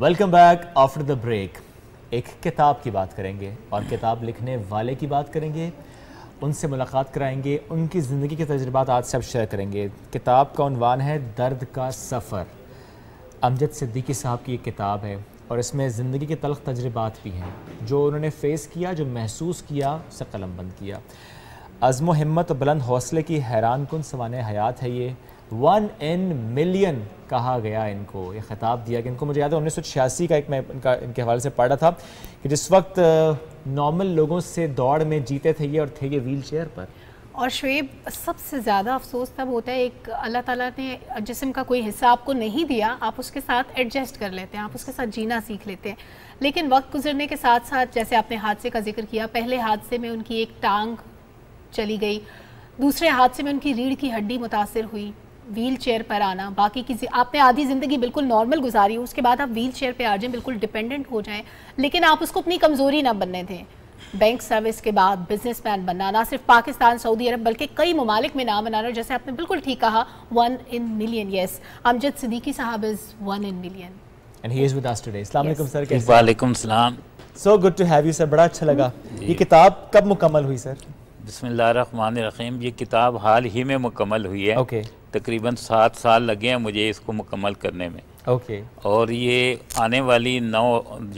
Welcome back after the break एक किताब की बात करेंगे और किताब लिखने वाले की बात करेंगे उनसे मुलाकात कराएंगे उनकी ज़िंदगी के तजुर्बा आज सब शेयर करेंगे किताब का उनवान है दर्द का सफ़र अमजद सिद्दीकी साहब की एक किताब है और इसमें ज़िंदगी के तलख तजुर्बात भी हैं जो उन्होंने फ़ेस किया जो महसूस किया उसे कलम बंद किया अज़म हिम्मत बुलंद हौसले की हैरान कन सवान हयात है ये वन इन मिलियन कहा गया इनको ये ख़िताब दिया कि इनको मुझे याद है उन्नीस का एक मैं इनका इनके हवाले से पढ़ा था कि जिस वक्त नॉर्मल लोगों से दौड़ में जीते थे ये और थे ये व्हील चेयर पर और शुएब सबसे ज़्यादा अफसोस तब होता है एक अल्लाह ताला ने जिसम का कोई हिस्सा आपको नहीं दिया आप उसके साथ एडजस्ट कर लेते हैं आप उसके साथ जीना सीख लेते हैं लेकिन वक्त गुजरने के साथ साथ जैसे आपने हादसे का जिक्र किया पहले हादसे में उनकी एक टांग चली गई दूसरे हादसे में उनकी रीढ़ की हड्डी मुतासर हुई व्हील चेयर पर आना बाकी किसी आपने आधी ज़िंदगी बिल्कुल नॉर्मल गुजारी उसके बाद आप व्हील चेयर पर आ जाएँ बिल्कुल डिपेंडेंट हो जाएँ लेकिन आप उसको अपनी कमज़ोरी ना बनने दें बैंक सर्विस के बाद बिजनेसमैन बनना ना सिर्फ पाकिस्तान सऊदी अरब बल्कि कई ममालिक में नाम बनाना जैसे आपने बिल्कुल ठीक कहा one in million yes Amjad Siddiqui साहब is one in million and he is with us today अस्सलाम yes. sir. कैसे वालेकुम salam. So good to have you, sir. बड़ा अच्छा लगा ये किताब कब मुकम्मल हुई sir? Bismillah, sir Rahim. ये किताब हाल ही में मुकम्मल हुई है okay. तकरीबन सात साल लगे हैं मुझे इसको मुकम्मल करने में ओके okay. और ये आने वाली नौ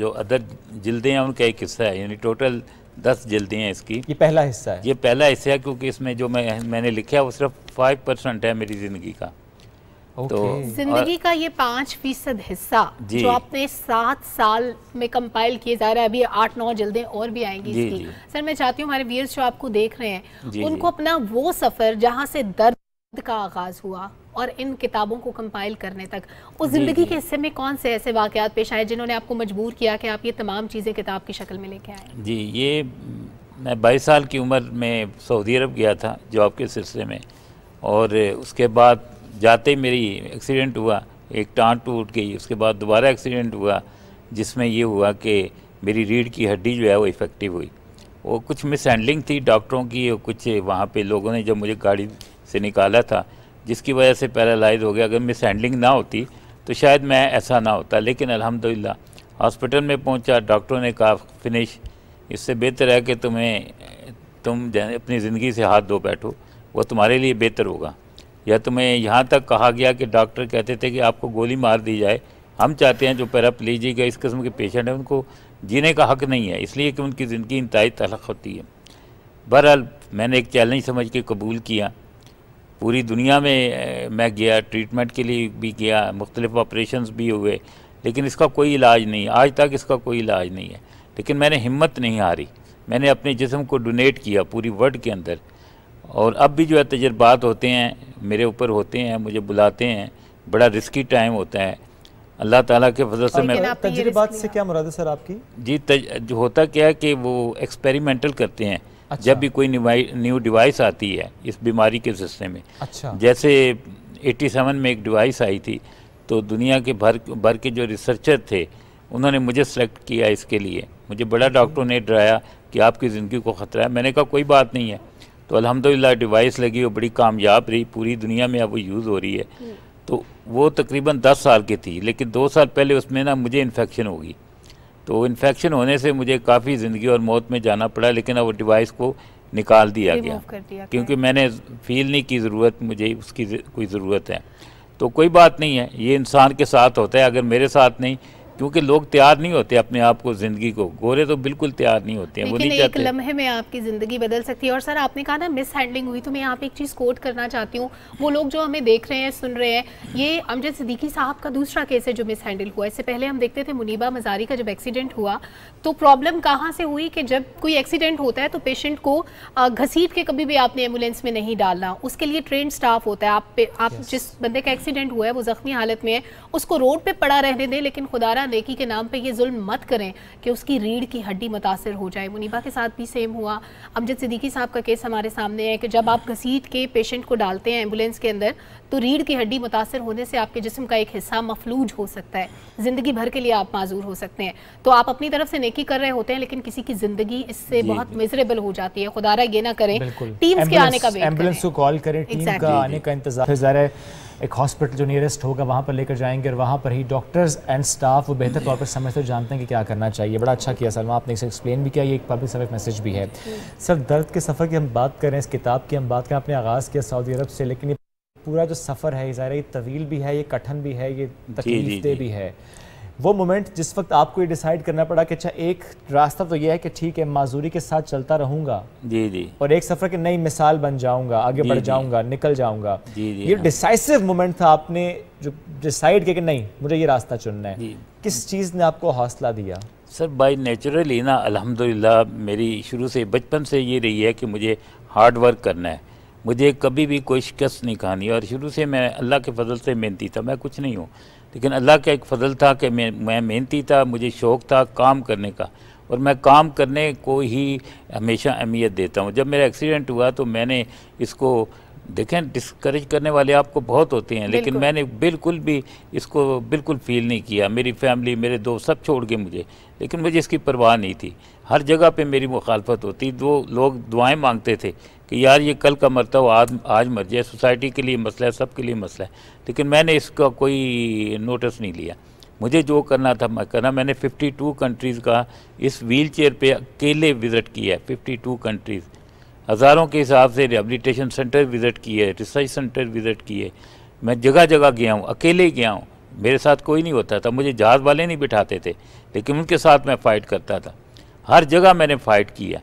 जो अदर जल्दें हैं उनका एक हिस्सा है यानी टोटल दस जल्दें हैं इसकी ये पहला हिस्सा है ये पहला हिस्सा है क्योंकि इसमें जो मैं मैंने लिखा है वो सिर्फ फाइव परसेंट है मेरी ज़िंदगी का Okay. तो जिंदगी का ये पाँच फीसद हिस्सा जो आपने सात साल में कंपाइल किए जा रहा है अभी आठ नौ जल्दें और भी आएंगी जी, इसकी जी। सर मैं चाहती हूँ हमारे वीर जो आपको देख रहे हैं उनको अपना वो सफर जहाँ से दर्द का आगाज हुआ और इन किताबों को कंपाइल करने तक उस ज़िंदगी के हिस्से में कौन से ऐसे वाक़ात पेश आए जिन्होंने आपको मजबूर किया कि आप ये तमाम चीज़ें किताब की शक्ल में लेके आए जी ये मैं बाईस साल की उम्र में सऊदी अरब गया था जॉब के सिलसिले में और उसके बाद जाते ही मेरी एक्सीडेंट हुआ एक टाँट टूट गई उसके बाद दोबारा एक्सीडेंट हुआ जिसमें ये हुआ कि मेरी रीढ़ की हड्डी जो है वो इफ़ेक्टिव हुई वो कुछ मिस हैंडलिंग थी डॉक्टरों की कुछ वहाँ पे लोगों ने जब मुझे गाड़ी से निकाला था जिसकी वजह से पैरालाइज हो गया अगर मिस हैंडलिंग ना होती तो शायद मैं ऐसा ना होता लेकिन अल्हम्दुलिल्लाह हॉस्पिटल में पहुंचा डॉक्टरों ने कहा फिनिश इससे बेहतर है कि तुम्हें तुम अपनी ज़िंदगी से हाथ धो बैठो वो तुम्हारे लिए बेहतर होगा या तुम्हें यहाँ तक कहा गया कि डॉक्टर कहते थे कि आपको गोली मार दी जाए हम चाहते हैं जो पैरापलीजी के इस किस्म के पेशेंट हैं उनको जीने का हक नहीं है इसलिए कि उनकी ज़िंदगी इंतहाई तलख होती है बहरहाल मैंने एक चैलेंज समझ के कबूल किया पूरी दुनिया में मैं गया ट्रीटमेंट के लिए भी गया मुख्तलिफ ऑपरेशन भी हुए लेकिन इसका कोई इलाज नहीं आज तक इसका कोई इलाज नहीं है लेकिन मैंने हिम्मत नहीं हारी मैंने अपने जिसम को डोनेट किया पूरी वर्ल्ड के अंदर और अब भी जो है तजर्बात होते हैं मेरे ऊपर होते हैं मुझे बुलाते हैं बड़ा रिस्की टाइम होता है अल्लाह ताला के फजल से मैं तजर्बात से क्या मुराद है सर आपकी जी तज, जो होता क्या है कि वो एक्सपेरिमेंटल करते हैं अच्छा। जब भी कोई न्यू डिवाइस आती है इस बीमारी के सिलसिले में अच्छा। जैसे 87 में एक डिवाइस आई थी तो दुनिया के भर भर के जो रिसर्चर थे उन्होंने मुझे सेलेक्ट किया इसके लिए मुझे बड़ा डॉक्टरों अच्छा। ने डराया कि आपकी ज़िंदगी को ख़तरा है मैंने कहा कोई बात नहीं है तो अलहमदिल्ला डिवाइस लगी और बड़ी कामयाब रही पूरी दुनिया में अब वो यूज़ हो रही है हम्म। तो वो तकरीबन दस साल की थी लेकिन दो साल पहले उसमें ना मुझे इन्फेक्शन होगी तो इन्फेक्शन होने से मुझे काफ़ी ज़िंदगी और मौत में जाना पड़ा लेकिन अब डिवाइस को निकाल दिया गया क्योंकि मैंने फील नहीं की ज़रूरत मुझे उसकी कोई ज़रूरत है तो कोई बात नहीं है ये इंसान के साथ होता है अगर मेरे साथ नहीं क्योंकि लोग तैयार नहीं होते अपने आप को ज़िंदगी को गोरे तो बिल्कुल तैयार नहीं होते हैं वो नहीं एक लम्हे में आपकी ज़िंदगी बदल सकती है और सर आपने कहा ना मिस हैंडलिंग हुई तो मैं यहाँ पे एक चीज़ कोट करना चाहती हूँ वो लोग जो हमें देख रहे हैं सुन रहे हैं ये अमजद सिद्दीकी साहब का दूसरा केस है जो मिस हैंडल हुआ इससे पहले हम देखते थे मुनीबा मजारी का जब एक्सीडेंट हुआ तो प्रॉब्लम कहाँ से हुई कि जब कोई एक्सीडेंट होता है तो पेशेंट को घसीट के कभी भी आपने एम्बुलेंस में नहीं डालना उसके लिए ट्रेन स्टाफ होता है आप आप जिस बंदे का एक्सीडेंट हुआ है वो जख्मी हालत में है उसको रोड पर पड़ा रहने दें लेकिन खुदारा नेकी के नाम पे ये जुल्म मत करें कि उसकी रीढ़ की हड्डी मुतासर हो जाए मुनीबा के साथ भी सेम हुआ अमजद सिद्दीकी साहब का केस हमारे सामने है कि जब आप घसीट के पेशेंट को डालते हैं एम्बुलेंस के अंदर तो रीढ़ की हड्डी मुतासर होने से आपके जिसम का एक हिस्सा मफलूज हो सकता है ज़िंदगी भर के लिए आप माजूर हो सकते हैं तो आप अपनी तरफ से नेकी कर रहे होते हैं लेकिन किसी की ज़िंदगी इससे बहुत मिजरेबल हो जाती है खुदारा ये ना करें टीम्स के आने का एम्बुलेंस को कॉल करें टीम का आने का इंतजार है एक हॉस्पिटल जो नियरेस्ट होगा वहाँ पर लेकर जाएंगे और वहाँ पर ही डॉक्टर्स एंड स्टाफ वो बेहतर तौर पर समझते जानते हैं कि क्या करना चाहिए बड़ा अच्छा किया सर आपने इसे एक्सप्लेन भी किया ये एक पब्लिक सर्विस मैसेज भी है सर दर्द के सफ़र की हम बात करें इस किताब की हम बात करें आपने आगाज़ किया सऊदी अरब से लेकिन ये पूरा जो सफ़र है ज़ाहिर ये तवील भी है ये कठिन भी है ये तकलीफ भी है वो मोमेंट जिस वक्त आपको ये डिसाइड करना पड़ा कि अच्छा एक रास्ता तो ये है कि ठीक है माजूरी के साथ चलता रहूंगा जी जी और एक सफ़र की नई मिसाल बन जाऊंगा आगे बढ़ जाऊंगा निकल जाऊंगा जी जी ये डिसाइसिव हाँ। मोमेंट था आपने जो डिसाइड किया कि नहीं मुझे ये रास्ता चुनना है किस चीज़ ने आपको हौसला दिया सर बाई नेचुरली ना अलहमदिल्ला मेरी शुरू से बचपन से ये रही है कि मुझे हार्ड वर्क करना है मुझे कभी भी कोई शिकस्त नहीं खानी और शुरू से मैं अल्लाह के फजल से मेहनती था मैं कुछ नहीं हूँ लेकिन अल्लाह का एक फजल था कि मैं मैं मेहनती था मुझे शौक़ था काम करने का और मैं काम करने को ही हमेशा अहमियत देता हूँ जब मेरा एक्सीडेंट हुआ तो मैंने इसको देखें डिस्करेज करने वाले आपको बहुत होते हैं लेकिन मैंने बिल्कुल भी इसको बिल्कुल फील नहीं किया मेरी फैमिली मेरे दोस्त सब छोड़ गए मुझे लेकिन मुझे इसकी परवाह नहीं थी हर जगह पे मेरी मुखालफत होती वो लोग दुआएं मांगते थे कि यार ये कल का मरता हो आज आज मर जाए सोसाइटी के लिए मसला है सब के लिए मसला है लेकिन मैंने इसका कोई नोटिस नहीं लिया मुझे जो करना था मैं करना मैंने फिफ्टी कंट्रीज़ का इस व्हील चेयर पर अकेले विज़िट किया है फिफ्टी कंट्रीज़ हज़ारों के हिसाब से रिहेबलीटेशन सेंटर विज़िट किए रिसर्च सेंटर विज़िट किए मैं जगह जगह गया हूँ अकेले गया हूँ मेरे साथ कोई नहीं होता था मुझे जहाज़ वाले नहीं बिठाते थे लेकिन उनके साथ मैं फ़ाइट करता था हर जगह मैंने फ़ाइट किया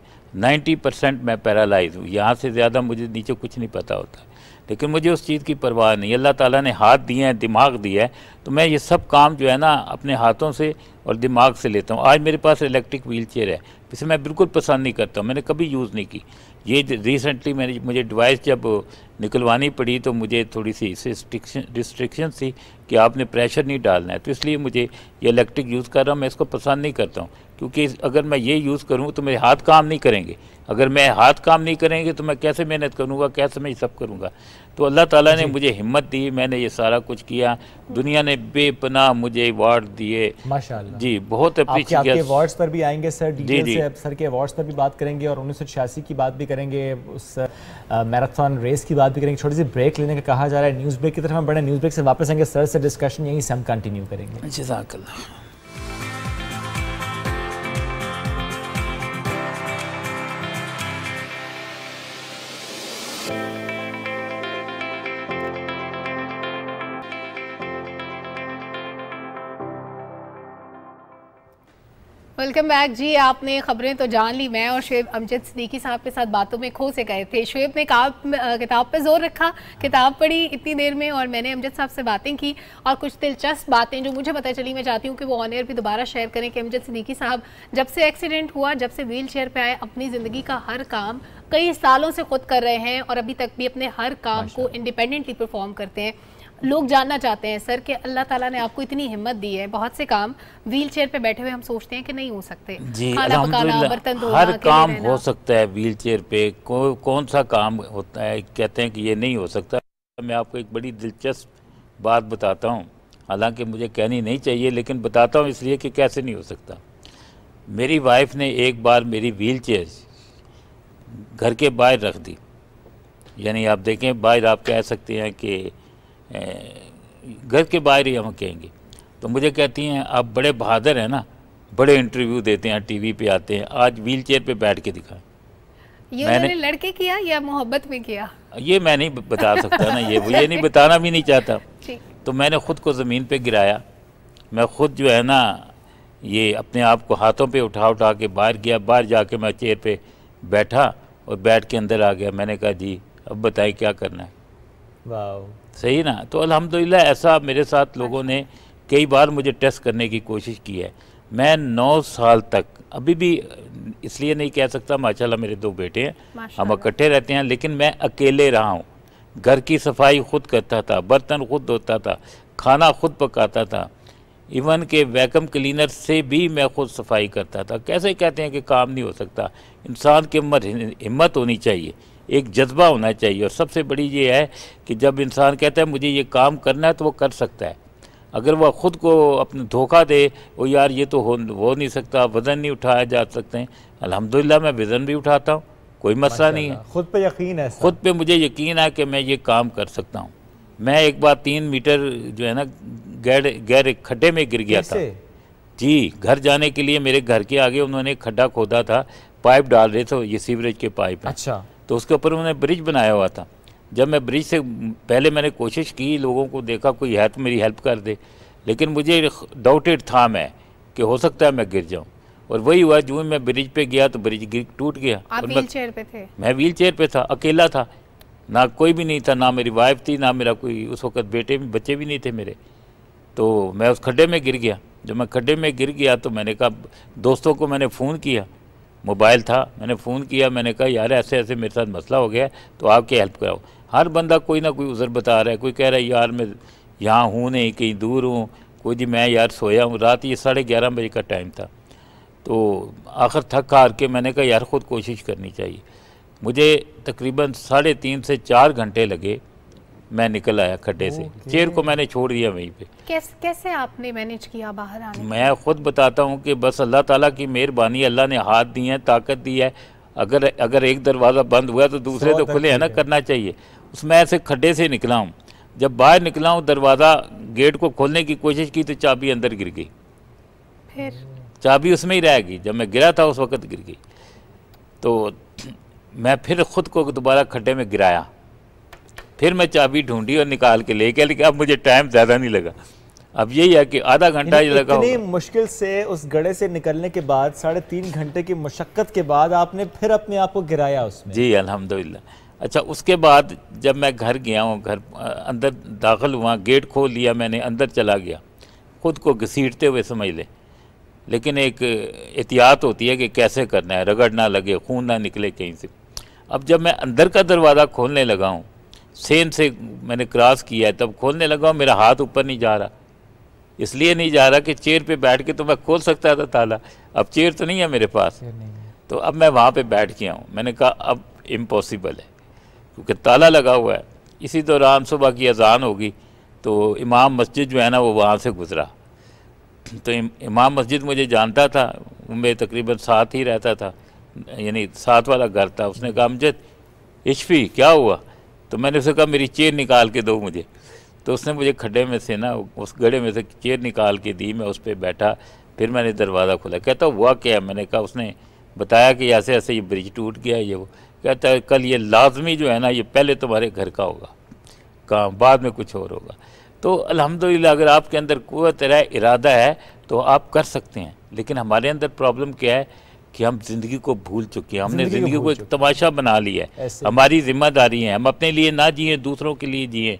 90 परसेंट मैं पैरालाइज हूँ यहाँ से ज़्यादा मुझे नीचे कुछ नहीं पता होता लेकिन मुझे उस चीज़ की परवाह नहीं अल्लाह ताला ने हाथ दिए हैं दिमाग दिया है तो मैं ये सब काम जो है ना अपने हाथों से और दिमाग से लेता हूँ आज मेरे पास इलेक्ट्रिक व्हील चेयर है जिसे मैं बिल्कुल पसंद नहीं करता मैंने कभी यूज़ नहीं की ये रिसेंटली मैंने मुझे डिवाइस जब निकलवानी पड़ी तो मुझे थोड़ी सी रिस्ट्रिक्शन थी कि आपने प्रेशर नहीं डालना है तो इसलिए मुझे ये इलेक्ट्रिक यूज़ कर रहा हूँ मैं इसको पसंद नहीं करता हूँ क्योंकि अगर मैं ये यूज़ करूँ तो मेरे हाथ काम नहीं करेंगे अगर मैं हाथ काम नहीं करेंगे तो मैं कैसे मेहनत करूँगा कैसे मैं सब करूँगा तो अल्लाह ताला ने मुझे हिम्मत दी मैंने ये सारा कुछ किया दुनिया ने बेपनाह मुझे अवार्ड दिए माशाल्लाह जी बहुत आपके, आपके अवार्ड्स पर भी आएंगे सर जी से सर के अवार्ड्स पर भी बात करेंगे और उन्नीस की बात भी करेंगे उस मैराथन रेस की बात बात भी करेंगे छोटी सी ब्रेक लेने का कहा जा रहा है न्यूज़ ब्रेक की तरफ हम बढ़े न्यूज़ ब्रेक से वापस आएंगे सर से डिस्कशन यहीं से हम कंटिन्यू करेंगे जजाकल्ला वेलकम बैक जी आपने खबरें तो जान ली मैं और शेब अमजद सदीकी साहब के साथ बातों में खो से गए थे शेब ने काब किताब पे जोर रखा किताब पढ़ी इतनी देर में और मैंने अमजद साहब से बातें की और कुछ दिलचस्प बातें जो मुझे पता चली मैं चाहती हूँ कि वो ऑन एयर भी दोबारा शेयर करें कि अमजद सदीकी साहब जब से एक्सीडेंट हुआ जब से व्हील चेयर पर आए अपनी ज़िंदगी का हर काम कई सालों से खुद कर रहे हैं और अभी तक भी अपने हर काम को इंडिपेंडेंटली परफॉर्म करते हैं लोग जानना चाहते हैं सर कि अल्लाह ताला ने आपको इतनी हिम्मत दी है बहुत से काम व्हील चेयर पे बैठे हुए हम सोचते हैं कि नहीं हो सकते जी पकाना बर्तन हर काम हो सकता है व्हील चेयर पे को, कौन सा काम होता है कहते हैं कि ये नहीं हो सकता मैं आपको एक बड़ी दिलचस्प बात बताता हूँ हालांकि मुझे कहनी नहीं चाहिए लेकिन बताता हूँ इसलिए कि कैसे नहीं हो सकता मेरी वाइफ ने एक बार मेरी व्हील चेयर घर के बाहर रख दी यानी आप देखें बाहर आप कह सकते हैं कि घर के बाहर ही हम कहेंगे तो मुझे कहती हैं आप बड़े बहादुर हैं ना बड़े इंटरव्यू देते हैं टीवी पे आते हैं आज व्हील चेयर पर बैठ के दिखाएं ये मैंने लड़के किया या मोहब्बत में किया ये मैं नहीं बता सकता ना ये ये नहीं बताना भी नहीं चाहता तो मैंने ख़ुद को ज़मीन पे गिराया मैं ख़ुद जो है ना ये अपने आप को हाथों पे उठा उठा के बाहर गया बाहर जाके मैं चेयर पे बैठा और बैठ के अंदर आ गया मैंने कहा जी अब बताएं क्या करना है वाह सही ना तो अल्हम्दुलिल्लाह ऐसा मेरे साथ लोगों ने कई बार मुझे टेस्ट करने की कोशिश की है मैं नौ साल तक अभी भी इसलिए नहीं कह सकता माशाल्लाह मेरे दो बेटे हैं हम इकट्ठे रहते हैं लेकिन मैं अकेले रहा हूँ घर की सफाई खुद करता था बर्तन खुद धोता था खाना खुद पकाता था इवन के वैकम क्लीनर से भी मैं खुद सफाई करता था कैसे कहते हैं कि काम नहीं हो सकता इंसान की हिम्मत होनी चाहिए एक जज्बा होना चाहिए और सबसे बड़ी ये है कि जब इंसान कहता है मुझे ये काम करना है तो वो कर सकता है अगर वह ख़ुद को अपने धोखा दे वो यार ये तो हो हो नहीं सकता वज़न नहीं उठाया जा सकते हैं अलहमदिल्ला मैं वज़न भी उठाता हूँ कोई मसला नहीं है ख़ुद पे यकीन है ख़ुद पे मुझे यकीन है कि मैं ये काम कर सकता हूँ मैं एक बार तीन मीटर जो है ना गैर गैर खड्डे में गिर गया था जी घर जाने के लिए मेरे घर के आगे उन्होंने खड्डा खोदा था पाइप डाल रहे थे ये सीवरेज के पाइप अच्छा तो उसके ऊपर उन्होंने ब्रिज बनाया हुआ था जब मैं ब्रिज से पहले मैंने कोशिश की लोगों को देखा कोई है तो मेरी हेल्प कर दे लेकिन मुझे डाउटेड था मैं कि हो सकता है मैं गिर जाऊँ और वही हुआ जो मैं ब्रिज पे गया तो ब्रिज गिर टूट गया आप व्हील चेयर पे थे मैं व्हील चेयर पे था अकेला था ना कोई भी नहीं था ना मेरी वाइफ थी ना मेरा कोई उस वक्त बेटे बच्चे भी नहीं थे मेरे तो मैं उस खड्डे में गिर गया जब मैं खड्डे में गिर गया तो मैंने कहा दोस्तों को मैंने फ़ोन किया मोबाइल था मैंने फ़ोन किया मैंने कहा यार ऐसे ऐसे मेरे साथ मसला हो गया तो आपकी हेल्प कराओ हर बंदा कोई ना कोई उज़र बता रहा है कोई कह रहा है यार मैं यहाँ हूँ नहीं कहीं दूर हूँ कोई जी मैं यार सोया हूँ रात ये साढ़े ग्यारह बजे का टाइम था तो आखिर थक हार के मैंने कहा यार ख़ुद कोशिश करनी चाहिए मुझे तकरीबन साढ़े तीन से चार घंटे लगे मैं निकल आया खड्डे से चेयर को मैंने छोड़ दिया वहीं पे कैसे कैसे आपने मैनेज किया बाहर आने मैं खुद बताता हूँ कि बस अल्लाह ताला की मेहरबानी अल्लाह ने हाथ दिए हैं ताकत दी है अगर अगर एक दरवाज़ा बंद हुआ तो दूसरे तो खुले है ना करना चाहिए उसमें ऐसे खड्डे से निकला हूँ जब बाहर निकला हूँ दरवाज़ा गेट को खोलने की कोशिश की तो चाबी अंदर गिर गई फिर चाबी उसमें ही रह गई जब मैं गिरा था उस वक्त गिर गई तो मैं फिर ख़ुद को दोबारा खड्डे में गिराया फिर मैं चाबी ढूंढी और निकाल के ले गया लेकिन अब मुझे टाइम ज़्यादा नहीं लगा अब यही है कि आधा घंटा ये लगा इतनी मुश्किल से उस गड़े से निकलने के बाद साढ़े तीन घंटे की मशक्क़त के बाद आपने फिर अपने आप को गिराया उसमें जी अल्हम्दुलिल्लाह अच्छा उसके बाद जब मैं घर गया हूँ घर अंदर दाखिल हुआ गेट खोल लिया मैंने अंदर चला गया ख़ुद को घसीटते हुए समझ ले लेकिन एक एहतियात होती है कि कैसे करना है रगड़ ना लगे खून ना निकले कहीं से अब जब मैं अंदर का दरवाज़ा खोलने लगा हूँ सेन से मैंने क्रॉस किया है तब खोलने लगा मेरा हाथ ऊपर नहीं जा रहा इसलिए नहीं जा रहा कि चेयर पे बैठ के तो मैं खोल सकता था ताला अब चेयर तो नहीं है मेरे पास तो अब मैं वहाँ पे बैठ के आऊँ मैंने कहा अब इम्पॉसिबल है क्योंकि ताला लगा हुआ है इसी दौरान सुबह की अजान होगी तो इमाम मस्जिद जो है ना वो वहाँ से गुज़रा तो इम, इमाम मस्जिद मुझे जानता था मैं तकरीबन साथ ही रहता था यानी साथ वाला घर था उसने कहा मजद इशफी क्या हुआ तो मैंने उसे कहा मेरी चेयर निकाल के दो मुझे तो उसने मुझे खड्डे में से ना उस गड्ढे में से चेयर निकाल के दी मैं उस पर बैठा फिर मैंने दरवाज़ा खोला कहता हुआ क्या मैंने कहा उसने बताया कि ऐसे ऐसे ये ब्रिज टूट गया ये वो कहता है कल ये लाजमी जो है ना ये पहले तुम्हारे घर का होगा काम बाद में कुछ और होगा तो अलहमदिल्ला अगर आपके अंदर कुत रहा इरादा है तो आप कर सकते हैं लेकिन हमारे अंदर प्रॉब्लम क्या है कि हम ज़िंदगी को भूल चुके हैं हमने ज़िंदगी को एक तमाशा बना लिया है हमारी जिम्मेदारी है हम अपने लिए ना जिए दूसरों के लिए जिए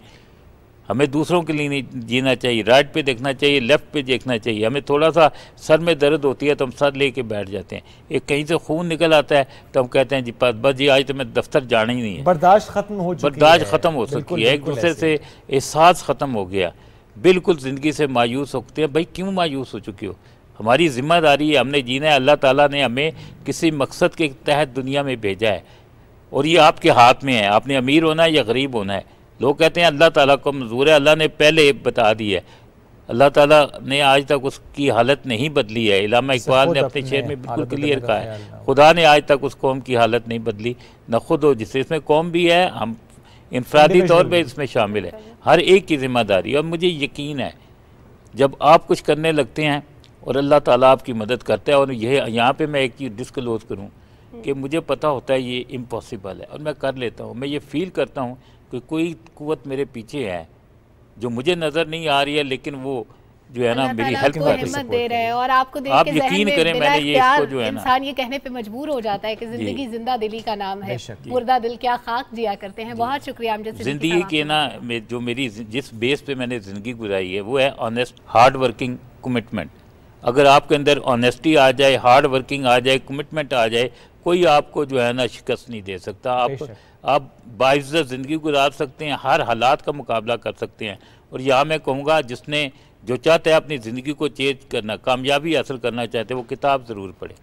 हमें दूसरों के लिए नहीं जीना चाहिए राइट पे देखना चाहिए लेफ़्ट पे देखना चाहिए हमें थोड़ा सा सर में दर्द होती है तो हम सर लेके बैठ जाते हैं एक कहीं से खून निकल आता है तो हम कहते हैं जी बस जी आज तो मैं दफ्तर जाना ही नहीं है बर्दाश्त ख़त्म हो बर्दाश्त ख़त्म हो सकती है एक दूसरे से एहसास ख़त्म हो गया बिल्कुल ज़िंदगी से मायूस होते हैं भाई क्यों मायूस हो चुकी हो हमारी ज़िम्मेदारी है हमने जीना है अल्लाह ताला ने हमें किसी मकसद के तहत दुनिया में भेजा है और ये आपके हाथ में है आपने अमीर होना है या गरीब होना है लोग कहते हैं अल्लाह ताला को मंजूर है अल्लाह ने पहले बता दी है अल्लाह ताला ने आज तक उसकी हालत नहीं बदली है इलामा इकबाल ने अपने शेर में बिल्कुल क्लियर कहा है खुदा ने आज तक उस कौम की हालत नहीं बदली न खुद हो जिससे इसमें कौम भी है हम इनफरादी तौर पर इसमें शामिल है हर एक की जिम्मेदारी और मुझे यकीन है जब आप कुछ करने लगते हैं और अल्लाह ताला आपकी मदद करता है और यह यहाँ पे मैं एक चीज़ डिस्कलोज करूँ कि हम्म। मुझे पता होता है ये इम्पॉसिबल है और मैं कर लेता हूँ मैं ये फील करता हूँ कि कोई कुत मेरे पीछे है जो मुझे नज़र नहीं आ रही है लेकिन वो जो है ना मेरी हेल्प कर दे रहे और आपको देख आप यकीन करें मैंने ये इसको जो है ना इंसान ये कहने पे मजबूर हो जाता है कि जिंदगी जिंदा दिली का नाम है मुर्दा दिल क्या खाक जिया करते हैं बहुत शुक्रिया हम जिंदगी के ना जो मेरी जिस बेस पे मैंने जिंदगी गुजारी है वो है ऑनेस्ट हार्ड वर्किंग कमिटमेंट अगर आपके अंदर ऑनेस्टी आ जाए हार्ड वर्किंग आ जाए कमिटमेंट आ जाए कोई आपको जो है ना शिकस्त नहीं दे सकता आप आप बाइज ज़िंदगी गुजार सकते हैं हर हालात का मुकाबला कर सकते हैं और यहाँ मैं कहूँगा जिसने जो चाहता है अपनी ज़िंदगी को चेंज करना कामयाबी हासिल करना चाहते हैं वो किताब ज़रूर पढ़े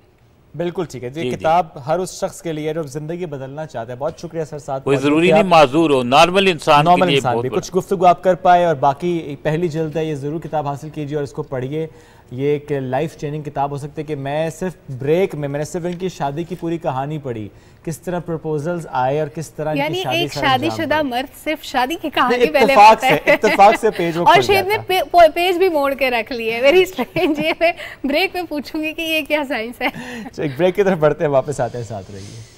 बिल्कुल ठीक है जी, किताब हर उस शख्स के लिए जो जिंदगी बदलना चाहते हैं बहुत शुक्रिया सर साथ कोई जरूरी नहीं माजूर हो नॉर्मल इंसान नॉर्मल इंसान कुछ गुफ्तु आप कर पाए और बाकी पहली जल्द है ये जरूर किताब हासिल कीजिए और इसको पढ़िए ये एक लाइफ चेंजिंग किताब हो सकती है कि मैं सिर्फ ब्रेक में मैंने सिर्फ इनकी शादी की पूरी कहानी पढ़ी किस तरह प्रपोजल्स आए और किस तरह यानी एक शादीशुदा मर्द सिर्फ शादी की कहानी पहले से, है से पेज और शेर ने पे, पेज भी मोड़ के रख लिए वेरी स्ट्रेंज ये मैं ब्रेक में पूछूंगी कि ये क्या साइंस है एक ब्रेक की तरफ बढ़ते हैं वापस आते हैं साथ रहिए